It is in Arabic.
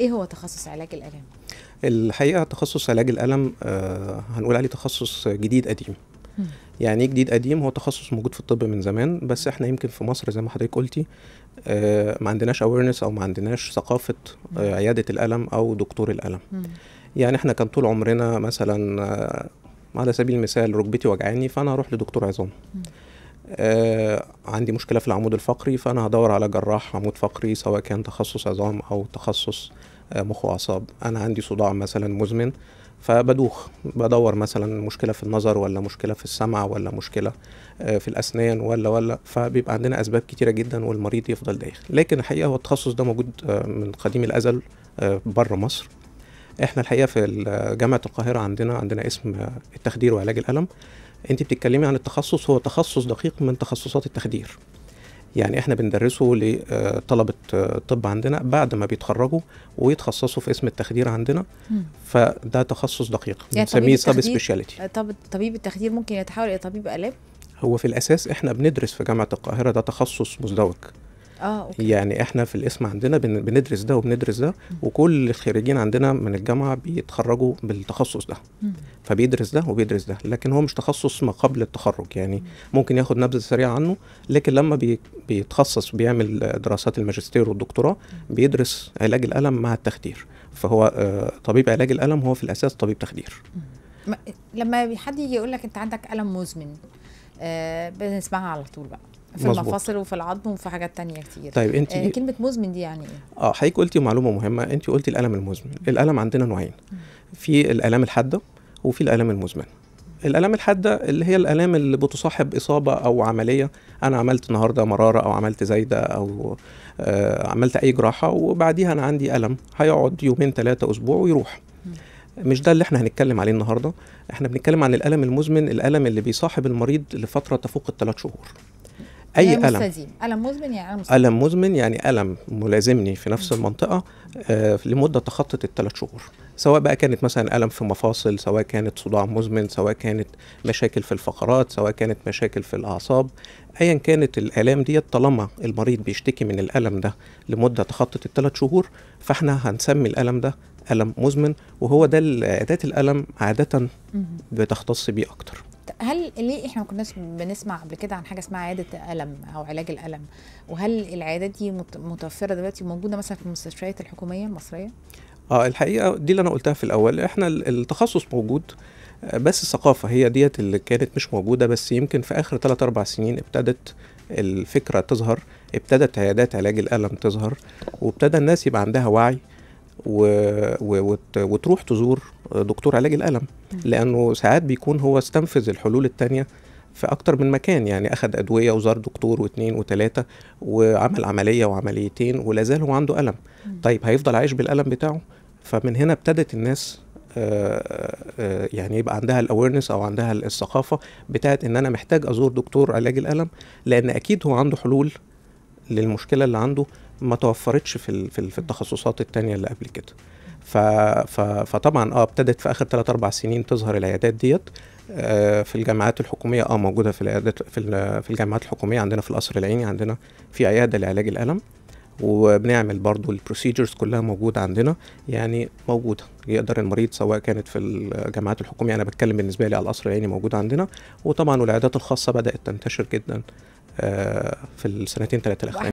ايه هو تخصص علاج الالم الحقيقه تخصص علاج الالم آه هنقول عليه تخصص جديد قديم يعني ايه جديد قديم هو تخصص موجود في الطب من زمان بس احنا يمكن في مصر زي ما حضرتك قلتي آه ما عندناش اويرنس او ما عندناش ثقافه آه عياده الالم او دكتور الالم يعني احنا كان طول عمرنا مثلا آه على سبيل المثال ركبتي وجعاني فانا اروح لدكتور عظام آه عندي مشكله في العمود الفقري فانا هدور على جراح عمود فقري سواء كان تخصص عظام او تخصص آه مخ واعصاب انا عندي صداع مثلا مزمن فبدوخ بدور مثلا مشكله في النظر ولا مشكله في السمع ولا مشكله آه في الاسنان ولا ولا فبيبقى عندنا اسباب كتيره جدا والمريض يفضل داخل لكن الحقيقه هو التخصص ده موجود آه، من قديم الازل آه، بره مصر احنا الحقيقه في جامعه القاهره عندنا عندنا اسم التخدير وعلاج الالم انت بتتكلمي عن التخصص هو تخصص دقيق من تخصصات التخدير يعني احنا بندرسه لطلبه الطب عندنا بعد ما بيتخرجوا ويتخصصوا في اسم التخدير عندنا فده تخصص دقيق يعني بنسميه سب سبيشاليتي طب طبيب التخدير ممكن يتحول الى طبيب الام هو في الاساس احنا بندرس في جامعه القاهره ده تخصص مزدوج اه أوكي. يعني احنا في القسم عندنا بندرس ده وبندرس ده وكل الخريجين عندنا من الجامعه بيتخرجوا بالتخصص ده فبيدرس ده وبيدرس ده لكن هو مش تخصص ما قبل التخرج يعني ممكن ياخد نبذه سريعه عنه لكن لما بيتخصص بيعمل دراسات الماجستير والدكتوراه بيدرس علاج الالم مع التخدير فهو آه، طبيب علاج الالم هو في الاساس طبيب تخدير لما حد يجي يقول لك انت عندك الم مزمن آه، بنسمعها على طول بقى في مزبوط. المفاصل وفي العظم وفي حاجات تانية كتير طيب انت آه كلمه مزمن دي يعني ايه اه حضرتك قلتي معلومه مهمه انت قلتي الالم المزمن الالم عندنا نوعين في الالام الحاده وفي الالام المزمن الالام الحاده اللي هي الالام اللي بتصاحب اصابه او عمليه انا عملت النهارده مراره او عملت زايده او آه عملت اي جراحه وبعديها انا عندي الم هيقعد يومين ثلاثه اسبوع ويروح مش ده اللي احنا هنتكلم عليه النهارده احنا بنتكلم عن الالم المزمن الالم اللي بيصاحب المريض لفتره تفوق الثلاث شهور اي الم مستزيم. الم مزمن يعني الم مستزيم. الم مزمن يعني الم ملازمني في نفس المنطقه آه، لمده تخطت الثلاث شهور سواء بقى كانت مثلا الم في مفاصل سواء كانت صداع مزمن سواء كانت مشاكل في الفقرات سواء كانت مشاكل في الاعصاب ايا كانت الالام دي طالما المريض بيشتكي من الالم ده لمده تخطت الثلاث شهور فاحنا هنسمي الالم ده الم مزمن وهو ده اداه الالم عاده بتختص بيه اكتر هل ليه احنا ما كناش بنسمع قبل كده عن حاجه اسمها عياده الم او علاج الالم وهل العيادات دي متوفره دلوقتي وموجوده مثلا في المستشفيات الحكوميه المصريه اه الحقيقه دي اللي انا قلتها في الاول احنا التخصص موجود آه، بس الثقافة هي ديت اللي كانت مش موجودة بس يمكن في آخر 3 أربع سنين ابتدت الفكرة تظهر ابتدت عيادات علاج الألم تظهر وابتدى الناس يبقى عندها وعي و... و... وتروح تزور دكتور علاج الالم لانه ساعات بيكون هو استنفذ الحلول الثانيه في اكتر من مكان يعني اخذ ادويه وزار دكتور واثنين وثلاثه وعمل عمليه وعمليتين ولازال هو عنده الم طيب هيفضل عايش بالالم بتاعه فمن هنا ابتدت الناس آه، آه، يعني يبقى عندها الاويرنس او عندها الثقافه بتاعت ان انا محتاج ازور دكتور علاج الالم لان اكيد هو عنده حلول للمشكله اللي عنده ما توفرتش في في التخصصات التانية اللي قبل كده ف ف فطبعا اه ابتدت في اخر 3 اربع سنين تظهر العيادات ديت آه، في الجامعات الحكوميه اه موجوده في العيادات في, في الجامعات الحكوميه عندنا في القصر العيني عندنا في عياده لعلاج الالم وبنعمل برضو البروسيجرز كلها موجودة عندنا يعني موجودة يقدر المريض سواء كانت في الجامعات الحكومية أنا بتكلم بالنسبة لي على القصر العيني موجودة عندنا وطبعا العيادات الخاصة بدأت تنتشر جدا آه، في السنتين ثلاثه الأخيرة